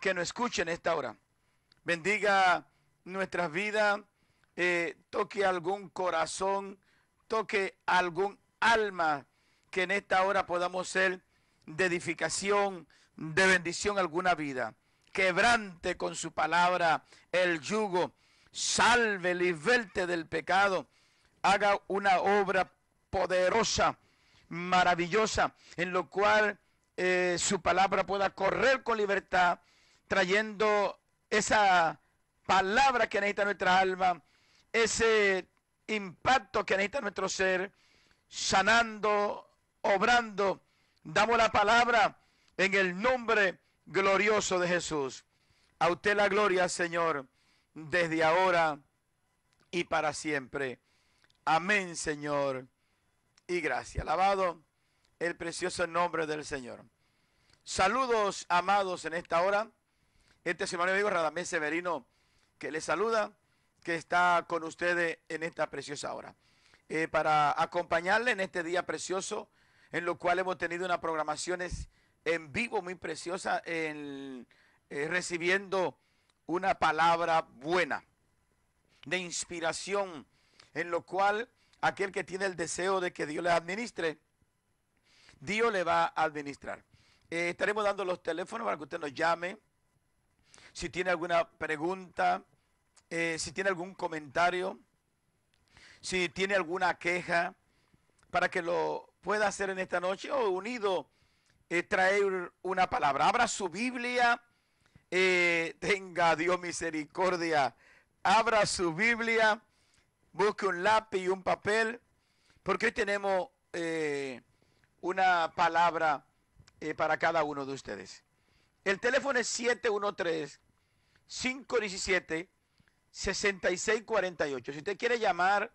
que nos escuche en esta hora. Bendiga nuestras vidas, eh, toque algún corazón, toque algún alma, que en esta hora podamos ser de edificación, de bendición alguna vida. Quebrante con su palabra el yugo, salve, liberte del pecado, haga una obra poderosa, maravillosa, en lo cual eh, su palabra pueda correr con libertad, trayendo esa palabra que necesita nuestra alma, ese impacto que necesita nuestro ser, sanando, obrando. Damos la palabra en el nombre glorioso de Jesús. A usted la gloria, Señor, desde ahora y para siempre. Amén, Señor. Y gracias. Alabado el precioso nombre del Señor. Saludos, amados, en esta hora. Este es mi amigo Radamés Severino que les saluda, que está con ustedes en esta preciosa hora. Eh, para acompañarle en este día precioso, en lo cual hemos tenido unas programaciones en vivo muy preciosa. en eh, recibiendo una palabra buena, de inspiración, en lo cual aquel que tiene el deseo de que Dios le administre, Dios le va a administrar. Eh, estaremos dando los teléfonos para que usted nos llame. Si tiene alguna pregunta, eh, si tiene algún comentario, si tiene alguna queja, para que lo pueda hacer en esta noche o unido eh, traer una palabra. Abra su Biblia, tenga Dios misericordia. Abra su Biblia, busque un lápiz y un papel, porque hoy tenemos una palabra eh, para cada uno de ustedes. El teléfono es 713-517-6648. Si usted quiere llamar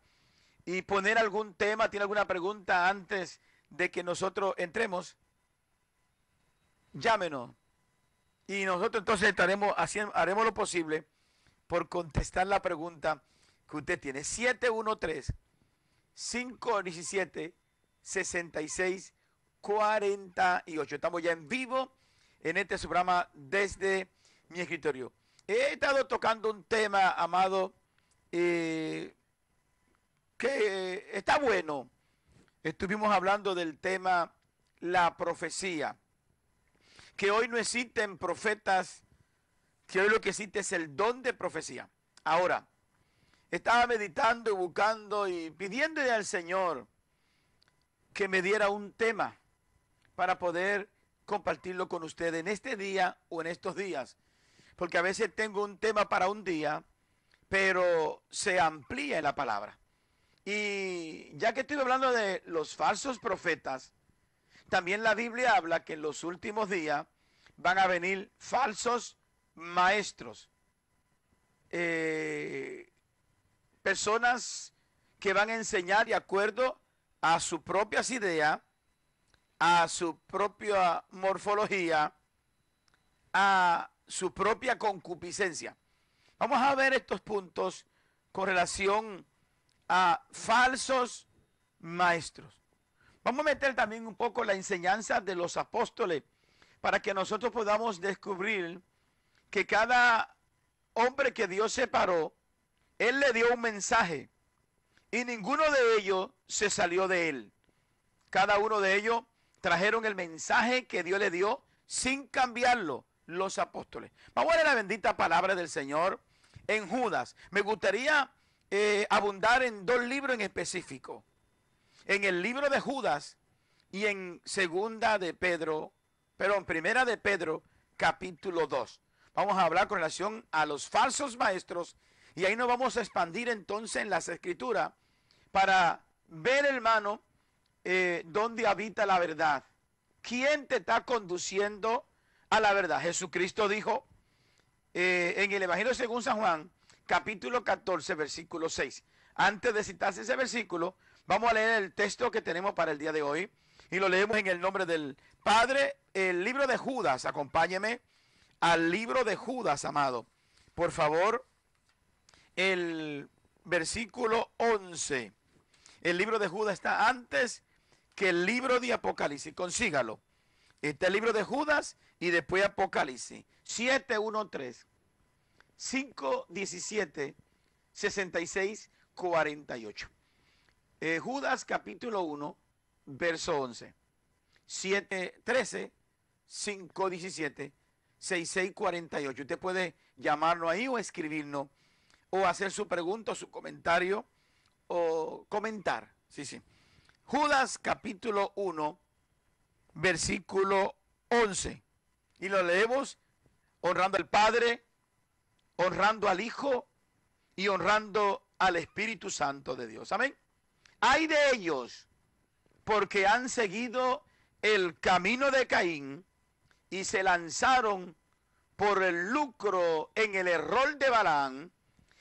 y poner algún tema, tiene alguna pregunta antes de que nosotros entremos, llámenos. Y nosotros entonces estaremos haremos lo posible por contestar la pregunta que usted tiene. 713 517 66 48. Estamos ya en vivo en este programa desde mi escritorio. He estado tocando un tema, amado, eh, que está bueno. Estuvimos hablando del tema la profecía. Que hoy no existen profetas, que hoy lo que existe es el don de profecía. Ahora, estaba meditando y buscando y pidiéndole al Señor que me diera un tema para poder compartirlo con ustedes en este día o en estos días. Porque a veces tengo un tema para un día, pero se amplía en la palabra. Y ya que estoy hablando de los falsos profetas, también la Biblia habla que en los últimos días van a venir falsos maestros. Eh, personas que van a enseñar de acuerdo a sus propias ideas, a su propia morfología, a su propia concupiscencia. Vamos a ver estos puntos con relación a falsos maestros. Vamos a meter también un poco la enseñanza de los apóstoles para que nosotros podamos descubrir que cada hombre que Dios separó, Él le dio un mensaje y ninguno de ellos se salió de él. Cada uno de ellos trajeron el mensaje que Dios le dio sin cambiarlo los apóstoles. Vamos a ver la bendita palabra del Señor en Judas. Me gustaría eh, abundar en dos libros en específico. En el libro de Judas y en segunda de Pedro, Pero en primera de Pedro, capítulo 2. Vamos a hablar con relación a los falsos maestros y ahí nos vamos a expandir entonces en las escrituras para ver, hermano, eh, dónde habita la verdad. ¿Quién te está conduciendo a la verdad? Jesucristo dijo eh, en el Evangelio según San Juan, capítulo 14, versículo 6. Antes de citarse ese versículo, vamos a leer el texto que tenemos para el día de hoy. Y lo leemos en el nombre del Padre, el libro de Judas. Acompáñeme al libro de Judas, amado. Por favor, el versículo 11. El libro de Judas está antes que el libro de Apocalipsis. Consígalo. Este libro de Judas y después Apocalipsis. 713 517 66 48. Judas capítulo 1, verso 11. 7, 13, 5, 17, 66, 48. Usted puede llamarnos ahí o escribirnos o hacer su pregunta o su comentario o comentar. Sí, sí. Judas capítulo 1, versículo 11. Y lo leemos honrando al Padre, honrando al Hijo y honrando al Espíritu Santo de Dios. Amén. Hay de ellos porque han seguido el camino de Caín y se lanzaron por el lucro en el error de Balán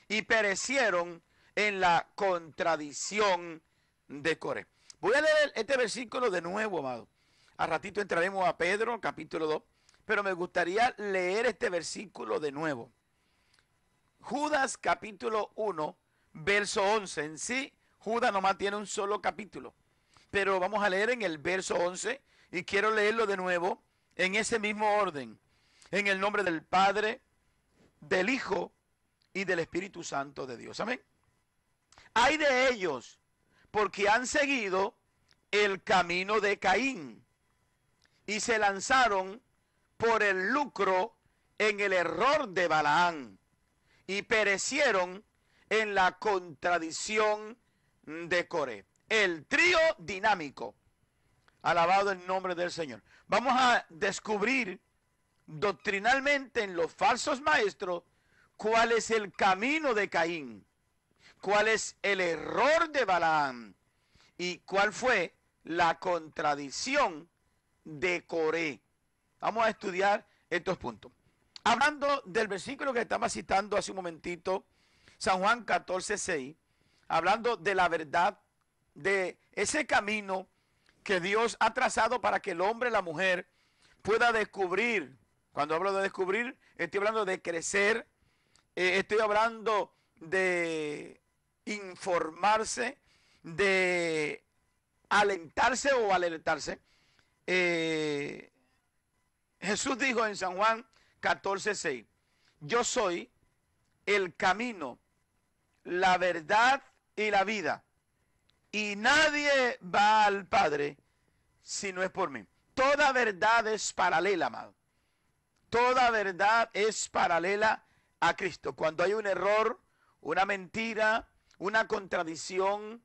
y perecieron en la contradicción de Coré. Voy a leer este versículo de nuevo, amado. A ratito entraremos a Pedro, capítulo 2, pero me gustaría leer este versículo de nuevo. Judas, capítulo 1, verso 11. En sí, Judas nomás tiene un solo capítulo, pero vamos a leer en el verso 11 y quiero leerlo de nuevo en ese mismo orden. En el nombre del Padre, del Hijo y del Espíritu Santo de Dios. Amén. Hay de ellos, porque han seguido el camino de Caín y se lanzaron por el lucro en el error de Balaán y perecieron en la contradicción de Coré. El trío dinámico. Alabado el nombre del Señor. Vamos a descubrir doctrinalmente en los falsos maestros cuál es el camino de Caín cuál es el error de Balaam y cuál fue la contradicción de Coré. Vamos a estudiar estos puntos. Hablando del versículo que estaba citando hace un momentito, San Juan 14, 6, hablando de la verdad, de ese camino que Dios ha trazado para que el hombre, la mujer, pueda descubrir. Cuando hablo de descubrir, estoy hablando de crecer, eh, estoy hablando de informarse, de alentarse o alertarse. Eh, Jesús dijo en San Juan 14, 6, yo soy el camino, la verdad y la vida. Y nadie va al Padre si no es por mí. Toda verdad es paralela, amado. Toda verdad es paralela a Cristo. Cuando hay un error, una mentira, una contradicción,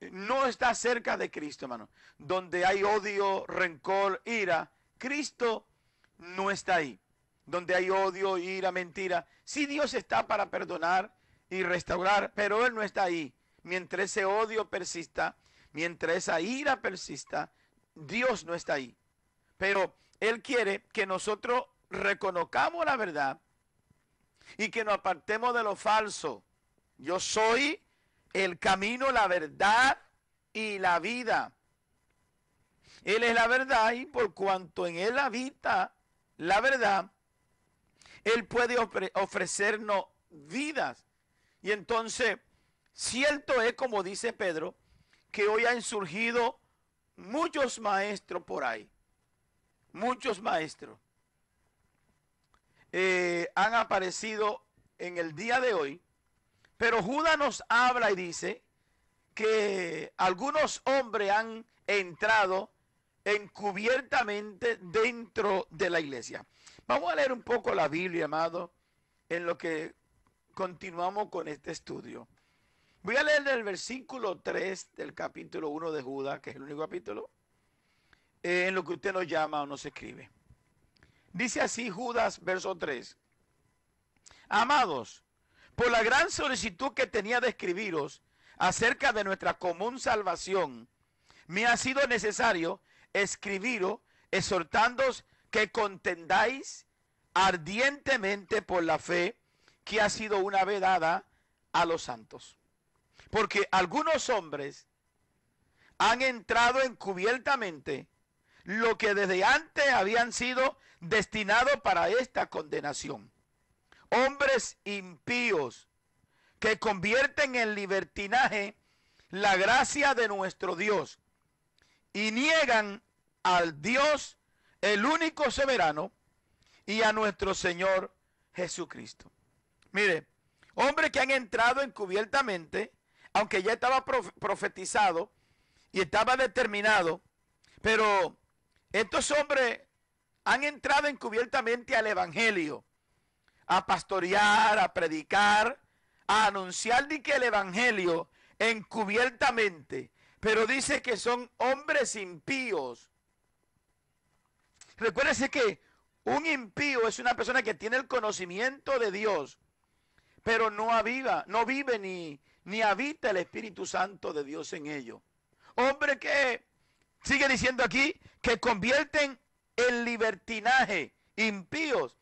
eh, no está cerca de Cristo, hermano. Donde hay odio, rencor, ira, Cristo no está ahí. Donde hay odio, ira, mentira. Sí, Dios está para perdonar y restaurar, pero Él no está ahí. Mientras ese odio persista, mientras esa ira persista, Dios no está ahí. Pero Él quiere que nosotros reconozcamos la verdad y que nos apartemos de lo falso. Yo soy el camino, la verdad y la vida. Él es la verdad y por cuanto en Él habita la verdad, Él puede ofrecernos vidas. Y entonces, cierto es, como dice Pedro, que hoy han surgido muchos maestros por ahí. Muchos maestros eh, han aparecido en el día de hoy pero Judas nos habla y dice que algunos hombres han entrado encubiertamente dentro de la iglesia. Vamos a leer un poco la Biblia, amado, en lo que continuamos con este estudio. Voy a leer el versículo 3 del capítulo 1 de Judas, que es el único capítulo, eh, en lo que usted nos llama o nos escribe. Dice así Judas, verso 3. Amados, por la gran solicitud que tenía de escribiros acerca de nuestra común salvación, me ha sido necesario escribiros exhortándoos que contendáis ardientemente por la fe que ha sido una vez dada a los santos. Porque algunos hombres han entrado encubiertamente lo que desde antes habían sido destinados para esta condenación hombres impíos que convierten en libertinaje la gracia de nuestro Dios y niegan al Dios, el único soberano, y a nuestro Señor Jesucristo. Mire, hombres que han entrado encubiertamente, aunque ya estaba profetizado y estaba determinado, pero estos hombres han entrado encubiertamente al Evangelio a pastorear, a predicar, a anunciar que el evangelio encubiertamente, pero dice que son hombres impíos. Recuérdese que un impío es una persona que tiene el conocimiento de Dios, pero no aviva, no vive ni, ni habita el Espíritu Santo de Dios en ello. Hombre que sigue diciendo aquí que convierten en libertinaje impíos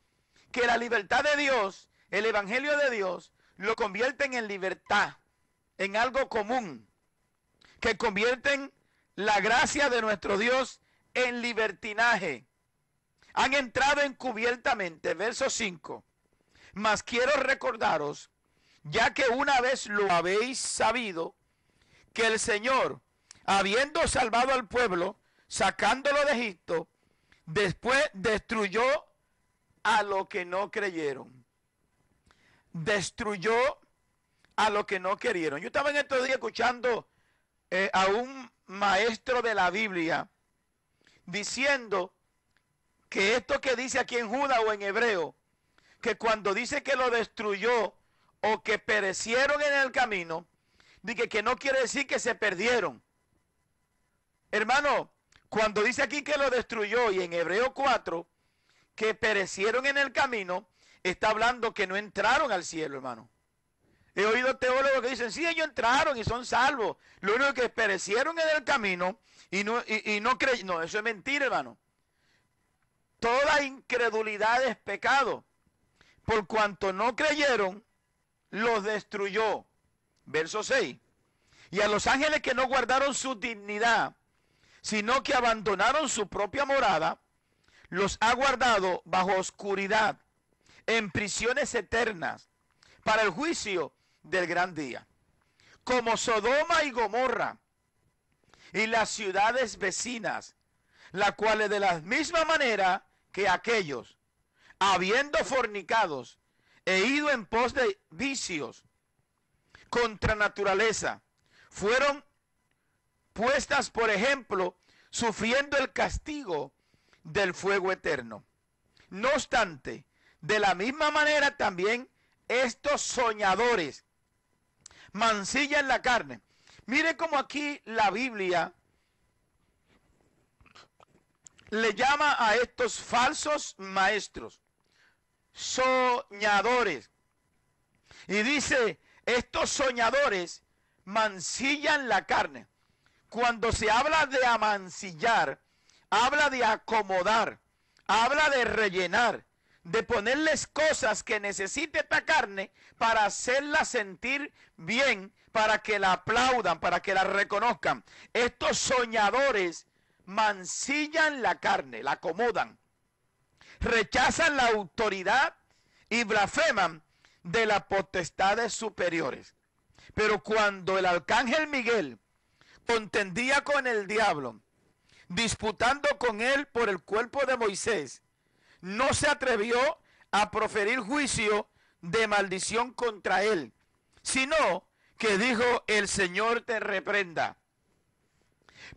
que la libertad de Dios, el Evangelio de Dios, lo convierten en libertad, en algo común, que convierten la gracia de nuestro Dios en libertinaje. Han entrado encubiertamente, verso 5. Mas quiero recordaros, ya que una vez lo habéis sabido, que el Señor, habiendo salvado al pueblo, sacándolo de Egipto, después destruyó a lo que no creyeron. Destruyó a lo que no querieron. Yo estaba en estos días escuchando eh, a un maestro de la Biblia diciendo que esto que dice aquí en juda o en Hebreo, que cuando dice que lo destruyó o que perecieron en el camino, dice que no quiere decir que se perdieron. Hermano, cuando dice aquí que lo destruyó y en Hebreo 4, que perecieron en el camino, está hablando que no entraron al cielo, hermano. He oído teólogos que dicen, sí, ellos entraron y son salvos. Lo único que perecieron en el camino y no, y no creyeron. No, eso es mentira, hermano. Toda incredulidad es pecado. Por cuanto no creyeron, los destruyó. Verso 6. Y a los ángeles que no guardaron su dignidad, sino que abandonaron su propia morada, los ha guardado bajo oscuridad, en prisiones eternas, para el juicio del gran día. Como Sodoma y Gomorra y las ciudades vecinas, las cuales de la misma manera que aquellos, habiendo fornicados e ido en pos de vicios contra naturaleza, fueron puestas por ejemplo, sufriendo el castigo del fuego eterno. No obstante, de la misma manera también estos soñadores mancillan la carne. Mire cómo aquí la Biblia le llama a estos falsos maestros, soñadores. Y dice, estos soñadores mancillan la carne. Cuando se habla de amancillar, habla de acomodar, habla de rellenar, de ponerles cosas que necesite esta carne para hacerla sentir bien, para que la aplaudan, para que la reconozcan. Estos soñadores mancillan la carne, la acomodan, rechazan la autoridad y blasfeman de las potestades superiores. Pero cuando el arcángel Miguel contendía con el diablo, disputando con él por el cuerpo de Moisés, no se atrevió a proferir juicio de maldición contra él, sino que dijo, el Señor te reprenda.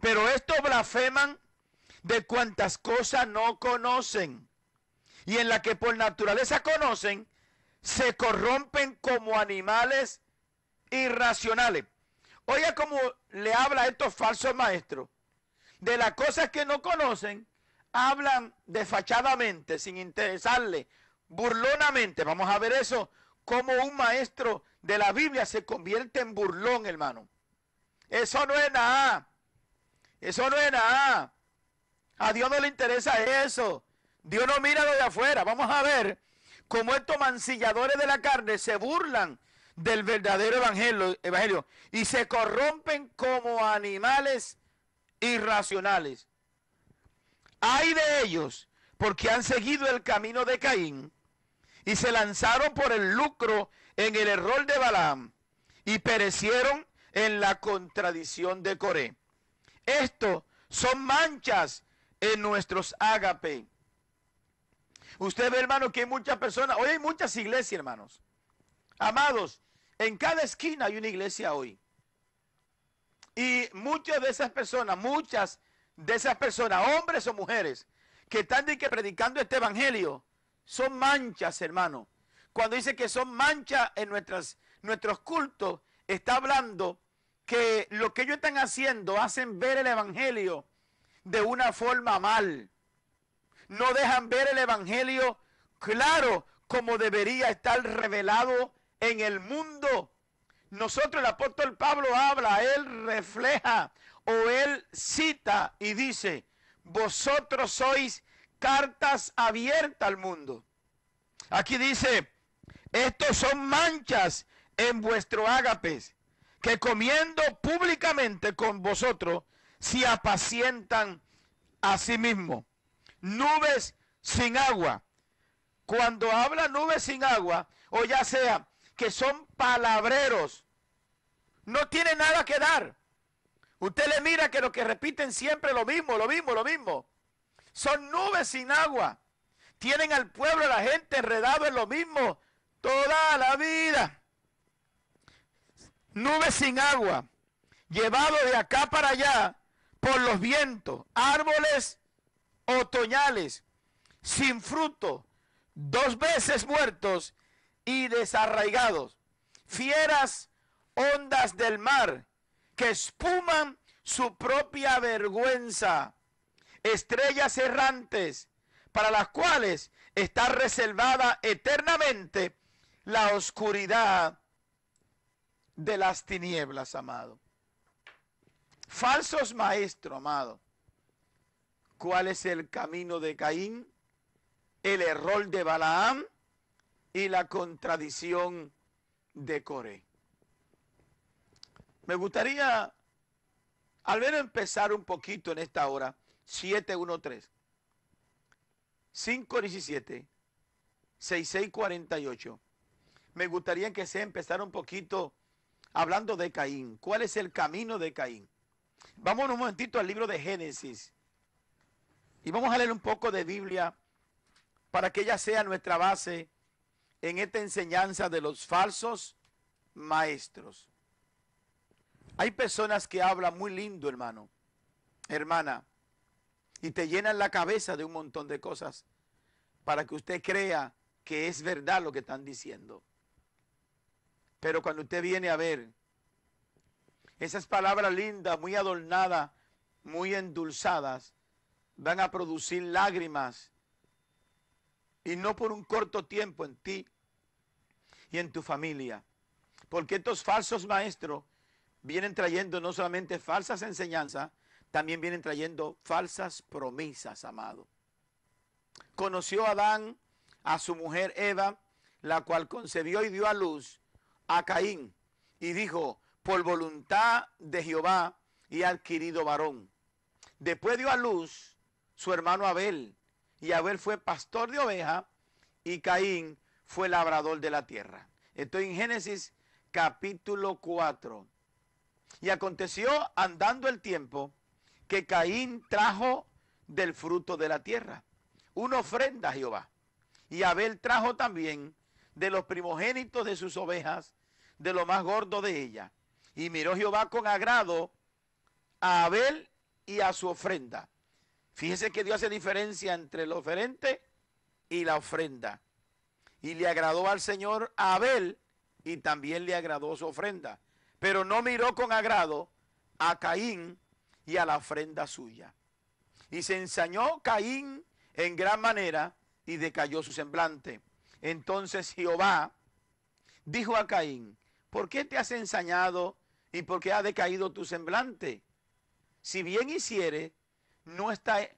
Pero estos blasfeman de cuantas cosas no conocen, y en la que por naturaleza conocen, se corrompen como animales irracionales. Oiga cómo le habla a estos falsos maestros de las cosas que no conocen, hablan desfachadamente, sin interesarle, burlonamente. Vamos a ver eso, como un maestro de la Biblia se convierte en burlón, hermano. Eso no es nada. Eso no es nada. A Dios no le interesa eso. Dios no mira desde afuera. Vamos a ver cómo estos mancilladores de la carne se burlan del verdadero evangelio y se corrompen como animales irracionales. Hay de ellos porque han seguido el camino de Caín y se lanzaron por el lucro en el error de Balaam y perecieron en la contradicción de Coré. Esto son manchas en nuestros ágape. Usted ve, hermano, que hay muchas personas, hoy hay muchas iglesias, hermanos. Amados, en cada esquina hay una iglesia hoy. Y muchas de esas personas, muchas de esas personas, hombres o mujeres, que están predicando este evangelio, son manchas, hermano. Cuando dice que son manchas en nuestras, nuestros cultos, está hablando que lo que ellos están haciendo hacen ver el evangelio de una forma mal. No dejan ver el evangelio claro como debería estar revelado en el mundo nosotros el apóstol Pablo habla, él refleja o él cita y dice, vosotros sois cartas abiertas al mundo. Aquí dice, estos son manchas en vuestro ágapes, que comiendo públicamente con vosotros, se apacientan a sí mismos. Nubes sin agua. Cuando habla nubes sin agua, o ya sea que son palabreros, no tiene nada que dar. Usted le mira que lo que repiten siempre lo mismo, lo mismo, lo mismo. Son nubes sin agua. Tienen al pueblo, la gente enredado en lo mismo toda la vida. Nubes sin agua, llevados de acá para allá por los vientos, árboles otoñales, sin fruto, dos veces muertos y desarraigados. Fieras ondas del mar que espuman su propia vergüenza, estrellas errantes para las cuales está reservada eternamente la oscuridad de las tinieblas, amado. Falsos maestros, amado. ¿Cuál es el camino de Caín? El error de Balaam y la contradicción de Coré. Me gustaría al menos empezar un poquito en esta hora, 713, 517, 6648. Me gustaría que se empezara un poquito hablando de Caín. ¿Cuál es el camino de Caín? Vamos un momentito al libro de Génesis y vamos a leer un poco de Biblia para que ella sea nuestra base en esta enseñanza de los falsos maestros. Hay personas que hablan muy lindo, hermano, hermana, y te llenan la cabeza de un montón de cosas para que usted crea que es verdad lo que están diciendo. Pero cuando usted viene a ver esas palabras lindas, muy adornadas, muy endulzadas, van a producir lágrimas y no por un corto tiempo en ti y en tu familia. Porque estos falsos maestros vienen trayendo no solamente falsas enseñanzas, también vienen trayendo falsas promesas, amado. Conoció Adán a su mujer Eva, la cual concebió y dio a luz a Caín, y dijo, por voluntad de Jehová y adquirido varón. Después dio a luz su hermano Abel, y Abel fue pastor de oveja, y Caín fue labrador de la tierra. Estoy en Génesis capítulo 4, y aconteció andando el tiempo que Caín trajo del fruto de la tierra una ofrenda a Jehová. Y Abel trajo también de los primogénitos de sus ovejas, de lo más gordo de ella, Y miró Jehová con agrado a Abel y a su ofrenda. Fíjese que Dios hace diferencia entre el oferente y la ofrenda. Y le agradó al Señor a Abel y también le agradó su ofrenda pero no miró con agrado a Caín y a la ofrenda suya. Y se ensañó Caín en gran manera y decayó su semblante. Entonces Jehová dijo a Caín, ¿por qué te has ensañado y por qué ha decaído tu semblante? Si bien no está, eh,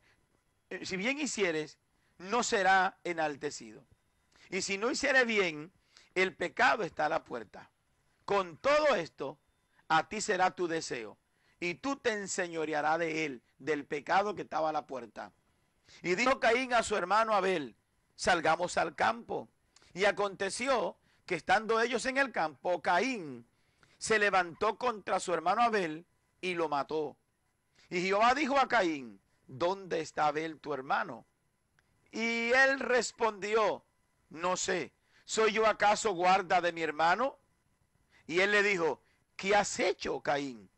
si bien hicieres, no será enaltecido. Y si no hicieres bien, el pecado está a la puerta. Con todo esto, a ti será tu deseo, y tú te enseñorearás de él, del pecado que estaba a la puerta. Y dijo Caín a su hermano Abel, salgamos al campo. Y aconteció que estando ellos en el campo, Caín se levantó contra su hermano Abel y lo mató. Y Jehová dijo a Caín, ¿dónde está Abel tu hermano? Y él respondió, no sé, ¿soy yo acaso guarda de mi hermano? Y él le dijo, ¿qué has hecho, Caín?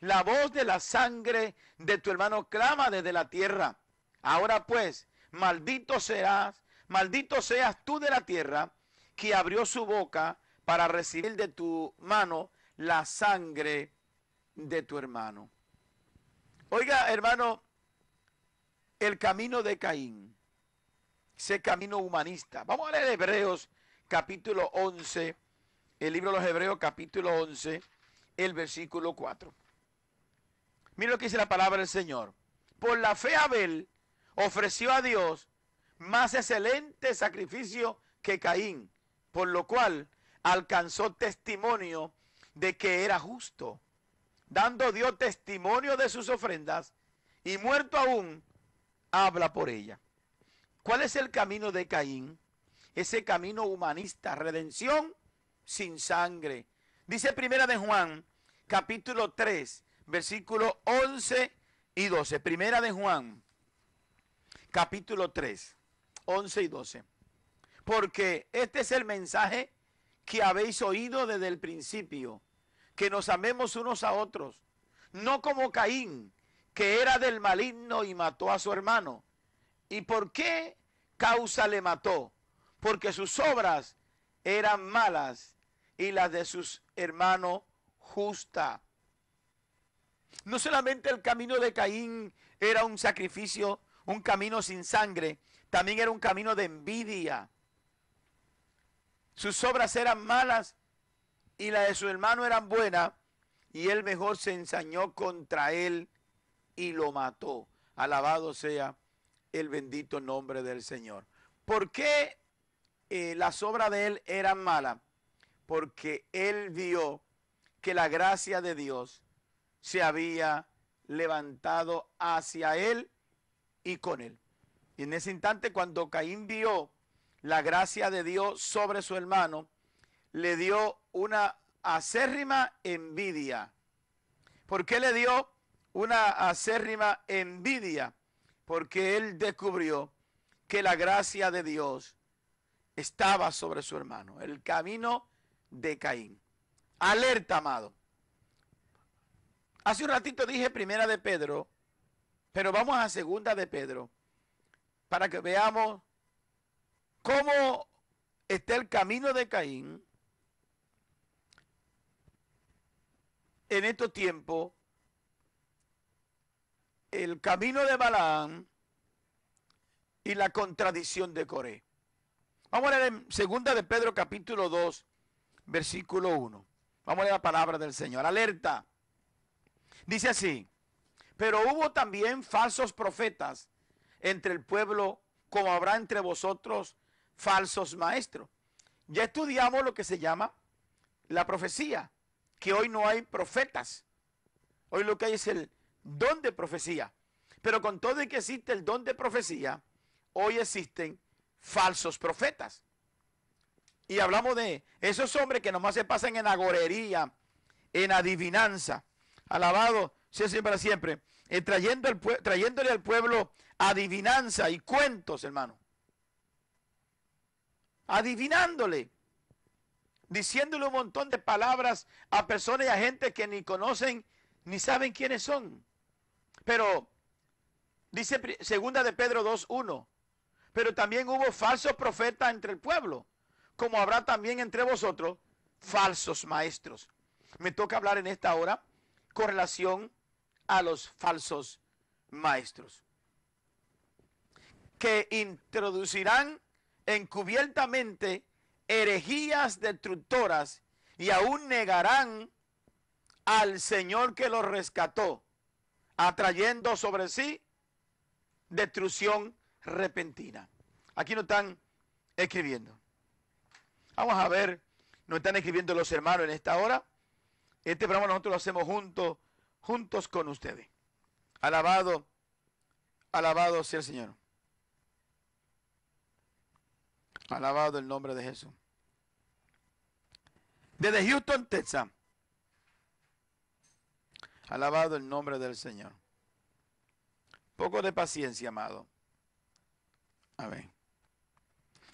La voz de la sangre de tu hermano clama desde la tierra. Ahora pues, maldito serás, maldito seas tú de la tierra, que abrió su boca para recibir de tu mano la sangre de tu hermano. Oiga, hermano, el camino de Caín, ese camino humanista. Vamos a leer Hebreos capítulo 11 el libro de los Hebreos capítulo 11, el versículo 4. Mira lo que dice la palabra del Señor. Por la fe Abel ofreció a Dios más excelente sacrificio que Caín, por lo cual alcanzó testimonio de que era justo, dando Dios testimonio de sus ofrendas y muerto aún, habla por ella. ¿Cuál es el camino de Caín? Ese camino humanista, redención sin sangre. Dice Primera de Juan, capítulo 3, versículos 11 y 12. Primera de Juan, capítulo 3, 11 y 12. Porque este es el mensaje que habéis oído desde el principio, que nos amemos unos a otros, no como Caín, que era del maligno y mató a su hermano. ¿Y por qué causa le mató? Porque sus obras eran malas y las de sus hermanos justa. No solamente el camino de Caín era un sacrificio, un camino sin sangre, también era un camino de envidia. Sus obras eran malas y las de su hermano eran buenas, y él mejor se ensañó contra él y lo mató. Alabado sea el bendito nombre del Señor. ¿Por qué eh, las obras de él eran malas? porque él vio que la gracia de Dios se había levantado hacia él y con él. Y en ese instante, cuando Caín vio la gracia de Dios sobre su hermano, le dio una acérrima envidia. ¿Por qué le dio una acérrima envidia? Porque él descubrió que la gracia de Dios estaba sobre su hermano. El camino de Caín. Alerta, amado. Hace un ratito dije primera de Pedro, pero vamos a segunda de Pedro para que veamos cómo está el camino de Caín en estos tiempos, el camino de Balaam y la contradicción de Coré. Vamos a leer en segunda de Pedro capítulo 2, versículo 1. Vamos a la palabra del Señor. Alerta. Dice así, pero hubo también falsos profetas entre el pueblo, como habrá entre vosotros falsos maestros. Ya estudiamos lo que se llama la profecía, que hoy no hay profetas. Hoy lo que hay es el don de profecía. Pero con todo el que existe el don de profecía, hoy existen falsos profetas. Y hablamos de esos hombres que nomás se pasan en agorería, en adivinanza. Alabado sea siempre siempre. Eh, trayendo trayéndole al pueblo adivinanza y cuentos, hermano. Adivinándole. Diciéndole un montón de palabras a personas y a gente que ni conocen ni saben quiénes son. Pero dice segunda de Pedro 2.1. Pero también hubo falsos profetas entre el pueblo como habrá también entre vosotros falsos maestros. Me toca hablar en esta hora con relación a los falsos maestros que introducirán encubiertamente herejías destructoras y aún negarán al Señor que los rescató, atrayendo sobre sí destrucción repentina. Aquí no están escribiendo. Vamos a ver, nos están escribiendo los hermanos en esta hora. Este programa nosotros lo hacemos juntos, juntos con ustedes. Alabado, alabado sea el Señor. Alabado el nombre de Jesús. Desde Houston, Texas. Alabado el nombre del Señor. Poco de paciencia, amado. Amén.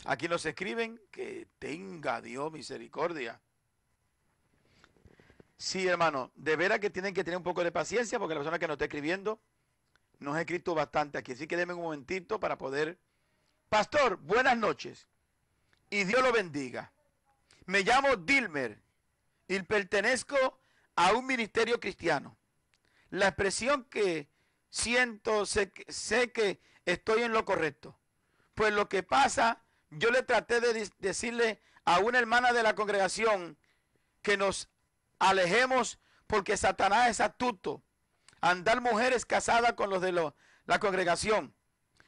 Aquí nos los escriben, que tenga Dios misericordia. Sí, hermano, de veras que tienen que tener un poco de paciencia porque la persona que nos está escribiendo nos ha escrito bastante aquí. Así que denme un momentito para poder. Pastor, buenas noches y Dios lo bendiga. Me llamo Dilmer y pertenezco a un ministerio cristiano. La expresión que siento, sé que estoy en lo correcto. Pues lo que pasa yo le traté de decirle a una hermana de la congregación que nos alejemos porque Satanás es astuto. Andar mujeres casadas con los de la congregación.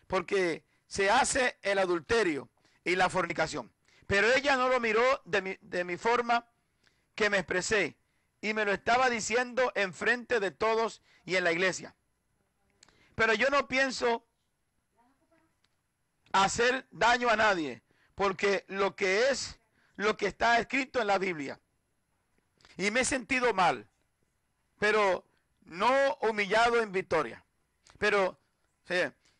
Porque se hace el adulterio y la fornicación. Pero ella no lo miró de mi, de mi forma que me expresé. Y me lo estaba diciendo enfrente de todos y en la iglesia. Pero yo no pienso hacer daño a nadie, porque lo que es, lo que está escrito en la Biblia. Y me he sentido mal, pero no humillado en victoria. Pero,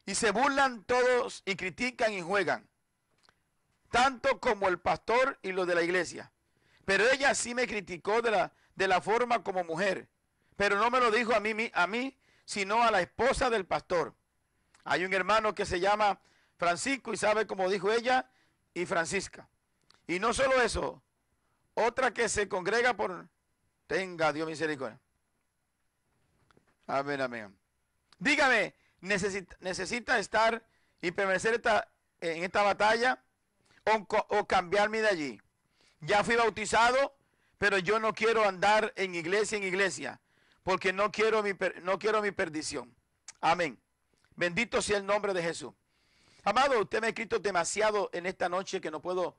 y se burlan todos y critican y juegan, tanto como el pastor y los de la iglesia. Pero ella sí me criticó de la, de la forma como mujer, pero no me lo dijo a mí, a mí, sino a la esposa del pastor. Hay un hermano que se llama Francisco y sabe como dijo ella, y Francisca. Y no solo eso, otra que se congrega por... Tenga Dios misericordia. Amén, amén. Dígame, ¿necesita, necesita estar y permanecer en esta batalla o, cambiarme de allí? Ya fui bautizado, pero yo no quiero andar en iglesia, en iglesia, porque no quiero no quiero mi perdición. Amén. Bendito sea el nombre de Jesús. Amado, usted me ha escrito demasiado en esta noche que no puedo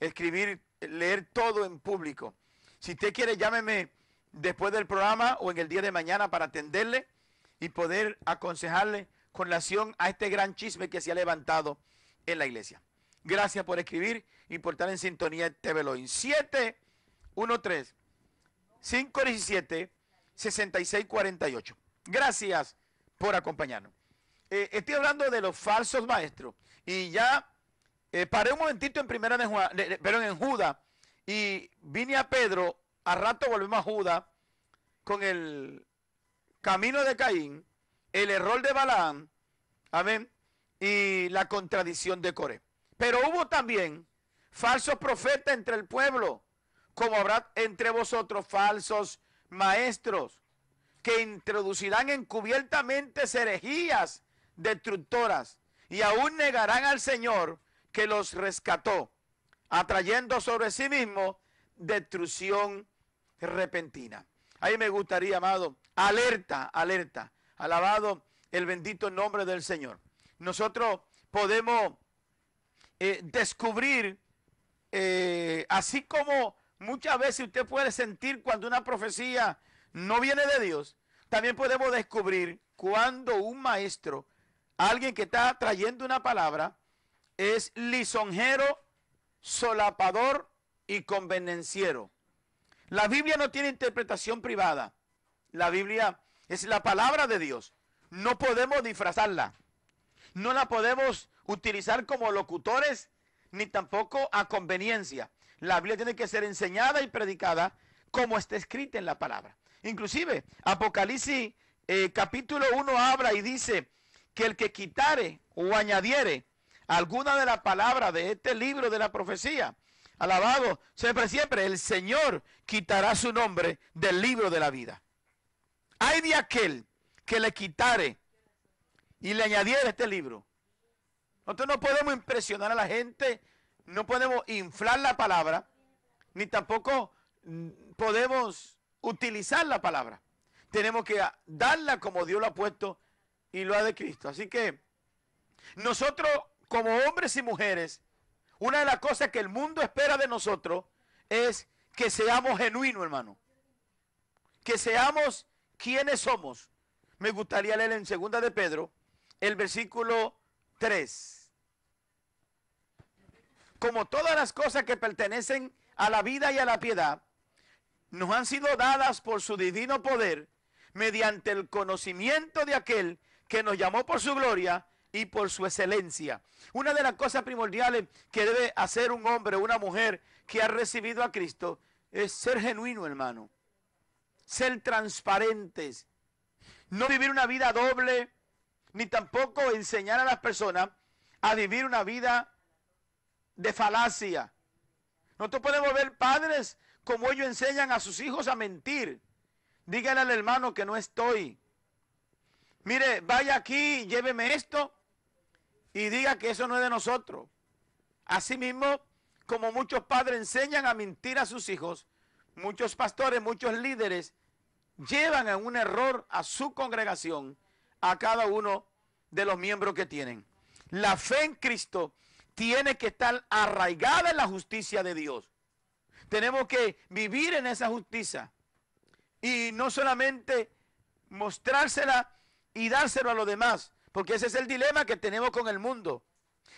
escribir, leer todo en público. Si usted quiere, llámeme después del programa o en el día de mañana para atenderle y poder aconsejarle con relación a este gran chisme que se ha levantado en la iglesia. Gracias por escribir y por estar en sintonía TV Loin. 713 517 6648. Gracias por acompañarnos. Eh, estoy hablando de los falsos maestros. Y ya eh, paré un momentito en primera de Juan, pero en Judas. Y vine a Pedro, a rato volvemos a Judas, con el camino de Caín, el error de Balaam, amén, y la contradicción de Coré. Pero hubo también falsos profetas entre el pueblo, como habrá entre vosotros falsos maestros, que introducirán encubiertamente herejías destructoras y aún negarán al Señor que los rescató, atrayendo sobre sí mismo destrucción repentina. Ahí me gustaría, amado, alerta, alerta, alabado el bendito nombre del Señor. Nosotros podemos eh, descubrir, eh, así como muchas veces usted puede sentir cuando una profecía no viene de Dios, también podemos descubrir cuando un maestro alguien que está trayendo una palabra es lisonjero, solapador y convenenciero. La Biblia no tiene interpretación privada. La Biblia es la palabra de Dios. No podemos disfrazarla. No la podemos utilizar como locutores ni tampoco a conveniencia. La Biblia tiene que ser enseñada y predicada como está escrita en la palabra. Inclusive, Apocalipsis eh, capítulo 1 abra y dice, que el que quitare o añadiere alguna de las palabras de este libro de la profecía, alabado, siempre, siempre, el Señor quitará su nombre del libro de la vida. Hay de aquel que le quitare y le añadiere este libro. Nosotros no podemos impresionar a la gente, no podemos inflar la palabra, ni tampoco mm, podemos utilizar la palabra. Tenemos que darla como Dios lo ha puesto y lo ha de Cristo. Así que nosotros como hombres y mujeres, una de las cosas que el mundo espera de nosotros es que seamos genuinos, hermano. Que seamos quienes somos. Me gustaría leer en segunda de Pedro el versículo 3. Como todas las cosas que pertenecen a la vida y a la piedad, nos han sido dadas por su divino poder mediante el conocimiento de aquel que nos llamó por su gloria y por su excelencia. Una de las cosas primordiales que debe hacer un hombre o una mujer que ha recibido a Cristo es ser genuino, hermano. Ser transparentes. No vivir una vida doble, ni tampoco enseñar a las personas a vivir una vida de falacia. Nosotros podemos ver padres como ellos enseñan a sus hijos a mentir. Díganle al hermano que no estoy mire, vaya aquí, lléveme esto y diga que eso no es de nosotros. Asimismo, como muchos padres enseñan a mentir a sus hijos, muchos pastores, muchos líderes llevan a un error a su congregación, a cada uno de los miembros que tienen. La fe en Cristo tiene que estar arraigada en la justicia de Dios. Tenemos que vivir en esa justicia y no solamente mostrársela y dárselo a los demás. Porque ese es el dilema que tenemos con el mundo.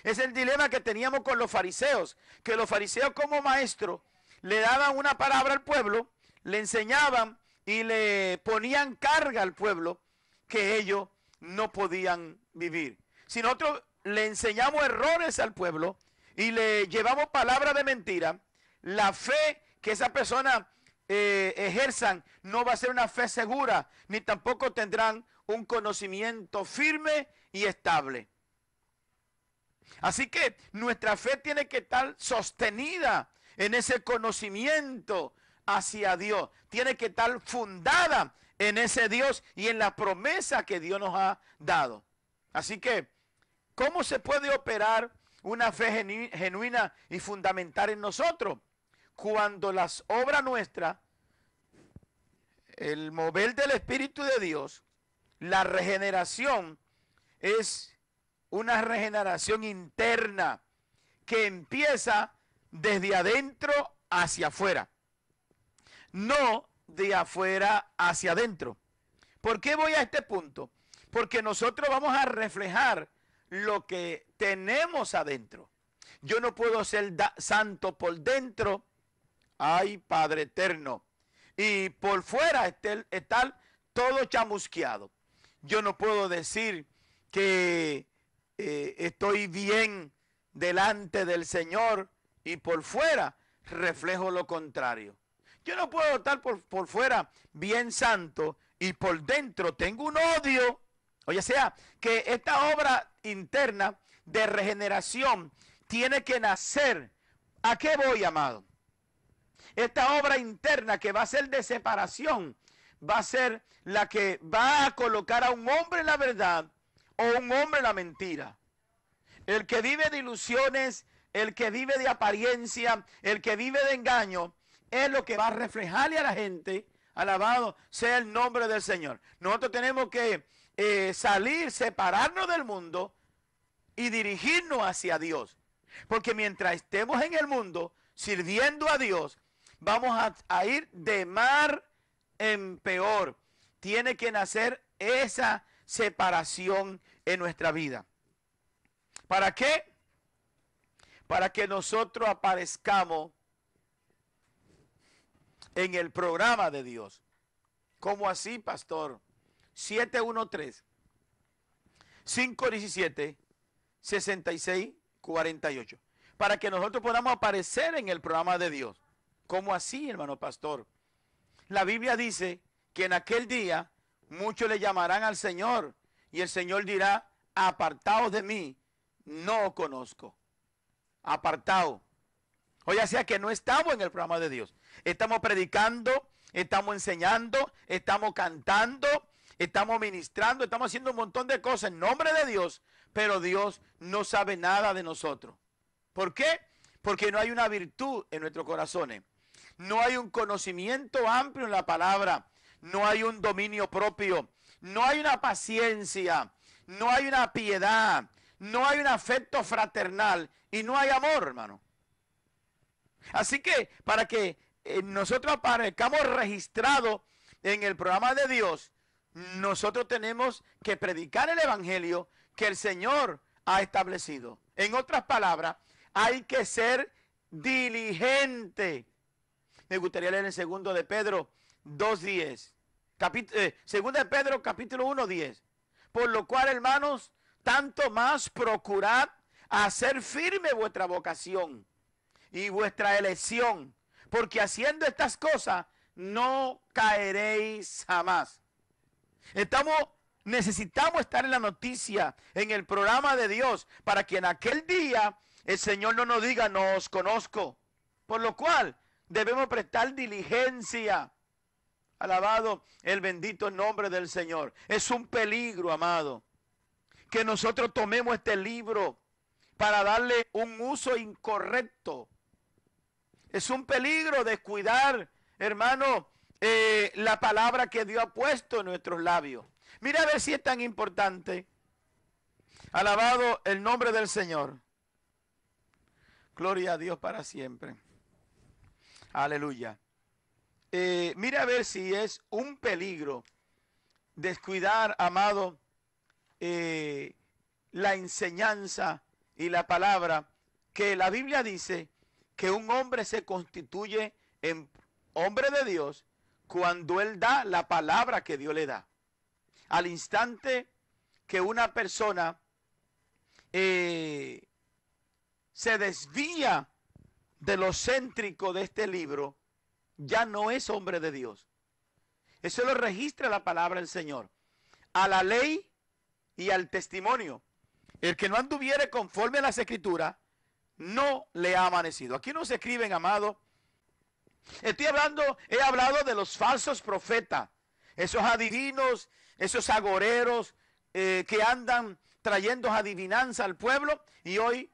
Es el dilema que teníamos con los fariseos. Que los fariseos como maestro le daban una palabra al pueblo, le enseñaban y le ponían carga al pueblo que ellos no podían vivir. Si nosotros le enseñamos errores al pueblo y le llevamos palabras de mentira, la fe que esa persona eh, ejerzan no va a ser una fe segura, ni tampoco tendrán un conocimiento firme y estable. Así que nuestra fe tiene que estar sostenida en ese conocimiento hacia Dios. Tiene que estar fundada en ese Dios y en la promesa que Dios nos ha dado. Así que, ¿cómo se puede operar una fe genuina y fundamental en nosotros? Cuando las obras nuestras, el mover del Espíritu de Dios, la regeneración es una regeneración interna que empieza desde adentro hacia afuera, no de afuera hacia adentro. ¿Por qué voy a este punto? Porque nosotros vamos a reflejar lo que tenemos adentro. Yo no puedo ser santo por dentro, ay Padre eterno, y por fuera estar, todo chamusqueado yo no puedo decir que eh, estoy bien delante del Señor y por fuera reflejo lo contrario. Yo no puedo estar por, por fuera bien santo y por dentro tengo un odio. O sea, que esta obra interna de regeneración tiene que nacer. ¿A qué voy, amado? Esta obra interna que va a ser de separación va a ser la que va a colocar a un hombre la verdad o un hombre la mentira. El que vive de ilusiones, el que vive de apariencia, el que vive de engaño, es lo que va a reflejarle a la gente. Alabado sea el nombre del Señor. Nosotros tenemos que eh, salir, separarnos del mundo y dirigirnos hacia Dios. Porque mientras estemos en el mundo sirviendo a Dios, vamos a ir de mar en peor. Tiene que nacer esa separación en nuestra vida. ¿Para qué? Para que nosotros aparezcamos en el programa de Dios. ¿Cómo así, pastor? 713 517 66 48. Para que nosotros podamos aparecer en el programa de Dios. ¿Cómo así, hermano pastor? La Biblia dice que en aquel día muchos le llamarán al Señor y el Señor dirá, apartaos de mí, no conozco. Apartado. O ya sea que no estamos en el programa de Dios. Estamos predicando, estamos enseñando, estamos cantando, estamos ministrando, estamos haciendo un montón de cosas en nombre de Dios, pero Dios no sabe nada de nosotros. ¿Por qué? Porque no hay una virtud en nuestros corazones no hay un conocimiento amplio en la palabra, no hay un dominio propio, no hay una paciencia, no hay una piedad, no hay un afecto fraternal y no hay amor, hermano. Así que para que eh, nosotros aparezcamos registrados en el programa de Dios, nosotros tenemos que predicar el Evangelio que el Señor ha establecido. En otras palabras, hay que ser diligente me gustaría leer el segundo de Pedro 2.10. Eh, segunda de Pedro capítulo 1.10. Por lo cual, hermanos, tanto más procurad hacer firme vuestra vocación y vuestra elección, porque haciendo estas cosas no caeréis jamás. Estamos necesitamos estar en la noticia, en el programa de Dios, para que en aquel día el Señor no nos diga no os conozco. Por lo cual, debemos prestar diligencia. Alabado el bendito nombre del Señor. Es un peligro, amado, que nosotros tomemos este libro para darle un uso incorrecto. Es un peligro descuidar, hermano, eh, la palabra que Dios ha puesto en nuestros labios. Mira a ver si es tan importante. Alabado el nombre del Señor. Gloria a Dios para siempre. Aleluya. Eh, mira a ver si es un peligro descuidar, amado, eh, la enseñanza y la palabra que la Biblia dice que un hombre se constituye en hombre de Dios cuando él da la palabra que Dios le da. Al instante que una persona eh, se desvía de lo céntrico de este libro ya no es hombre de Dios. Eso lo registra la palabra del Señor. A la ley y al testimonio. El que no anduviere conforme a las escrituras, no le ha amanecido. Aquí no se escriben, amado. Estoy hablando, he hablado de los falsos profetas, esos adivinos, esos agoreros eh, que andan trayendo adivinanza al pueblo y hoy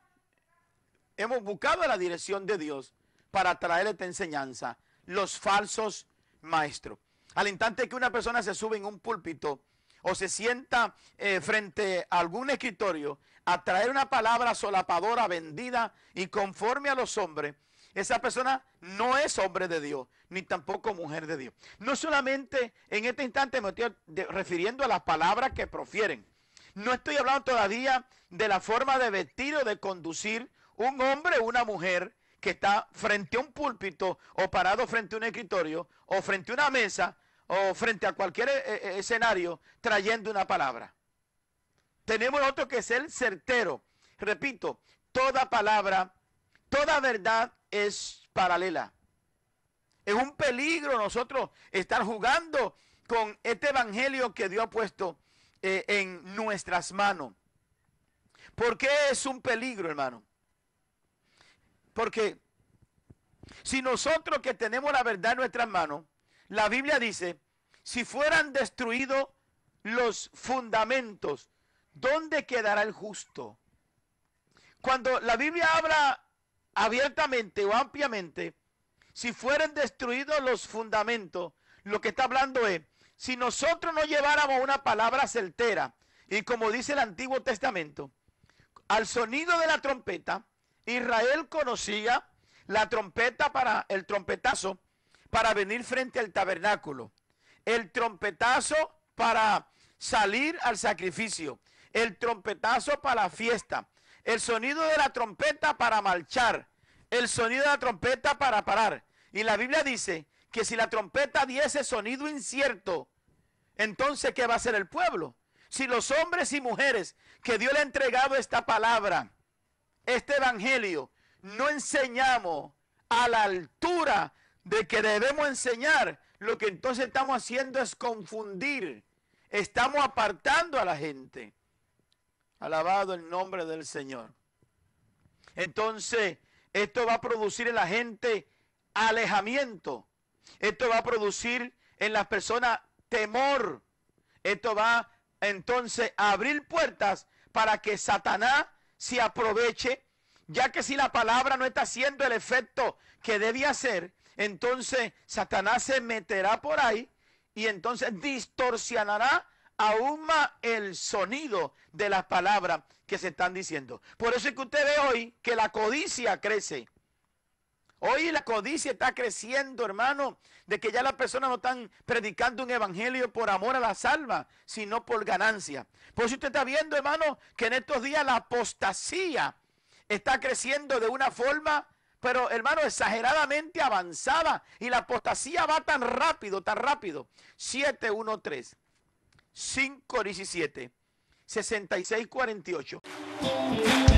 hemos buscado la dirección de Dios para traer esta enseñanza, los falsos maestros. Al instante que una persona se sube en un púlpito o se sienta eh, frente a algún escritorio a traer una palabra solapadora, vendida y conforme a los hombres, esa persona no es hombre de Dios, ni tampoco mujer de Dios. No solamente en este instante me estoy refiriendo a las palabras que profieren. No estoy hablando todavía de la forma de vestir o de conducir un hombre o una mujer que está frente a un púlpito o parado frente a un escritorio o frente a una mesa o frente a cualquier eh, eh, escenario trayendo una palabra. Tenemos otro que ser certero. Repito, toda palabra, toda verdad es paralela. Es un peligro nosotros estar jugando con este evangelio que Dios ha puesto eh, en nuestras manos. ¿Por qué es un peligro, hermano? Porque si nosotros que tenemos la verdad en nuestras manos, la Biblia dice, si fueran destruidos los fundamentos, ¿dónde quedará el justo? Cuando la Biblia habla abiertamente o ampliamente, si fueran destruidos los fundamentos, lo que está hablando es, si nosotros no lleváramos una palabra certera, y como dice el Antiguo Testamento, al sonido de la trompeta, Israel conocía la trompeta para el trompetazo para venir frente al tabernáculo, el trompetazo para salir al sacrificio, el trompetazo para la fiesta, el sonido de la trompeta para marchar, el sonido de la trompeta para parar. Y la Biblia dice que si la trompeta diese sonido incierto, entonces ¿qué va a hacer el pueblo? Si los hombres y mujeres que Dios le ha entregado esta palabra, este evangelio no enseñamos a la altura de que debemos enseñar, lo que entonces estamos haciendo es confundir. Estamos apartando a la gente. Alabado el nombre del Señor. Entonces, esto va a producir en la gente alejamiento. Esto va a producir en las personas temor. Esto va entonces a abrir puertas para que Satanás se aproveche, ya que si la palabra no está haciendo el efecto que debía hacer, entonces Satanás se meterá por ahí y entonces distorsionará aún más el sonido de las palabras que se están diciendo. Por eso es que usted ve hoy que la codicia crece. Hoy la codicia está creciendo, hermano, de que ya las personas no están predicando un evangelio por amor a la salva, sino por ganancia. Por eso usted está viendo, hermano, que en estos días la apostasía está creciendo de una forma, pero hermano, exageradamente avanzada. Y la apostasía va tan rápido, tan rápido. 713, 517, 6648.